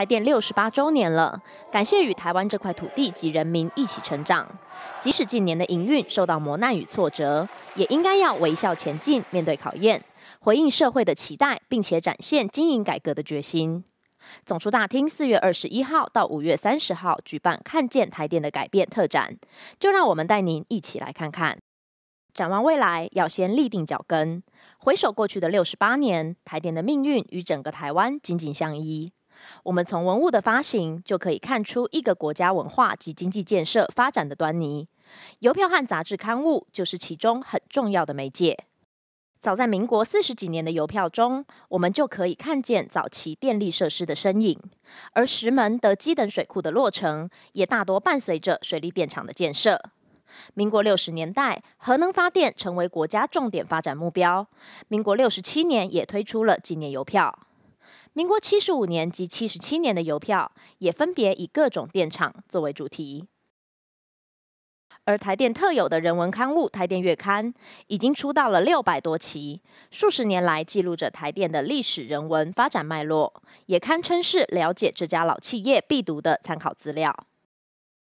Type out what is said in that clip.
台电六十八周年了，感谢与台湾这块土地及人民一起成长。即使近年的营运受到磨难与挫折，也应该要微笑前进，面对考验，回应社会的期待，并且展现经营改革的决心。总厨大厅四月二十一号到五月三十号举办“看见台电的改变”特展，就让我们带您一起来看看。展望未来，要先立定脚跟。回首过去的六十八年，台电的命运与整个台湾紧紧相依。我们从文物的发行就可以看出一个国家文化及经济建设发展的端倪。邮票和杂志刊物就是其中很重要的媒介。早在民国四十几年的邮票中，我们就可以看见早期电力设施的身影。而石门、德基等水库的落成，也大多伴随着水利电厂的建设。民国六十年代，核能发电成为国家重点发展目标。民国六十七年也推出了纪念邮票。民国七十五年及七十七年的邮票也分别以各种电厂作为主题，而台电特有的人文刊物《台电月刊》已经出到了六百多期，数十年来记录着台电的历史人文发展脉络，也堪称是了解这家老企业必读的参考资料。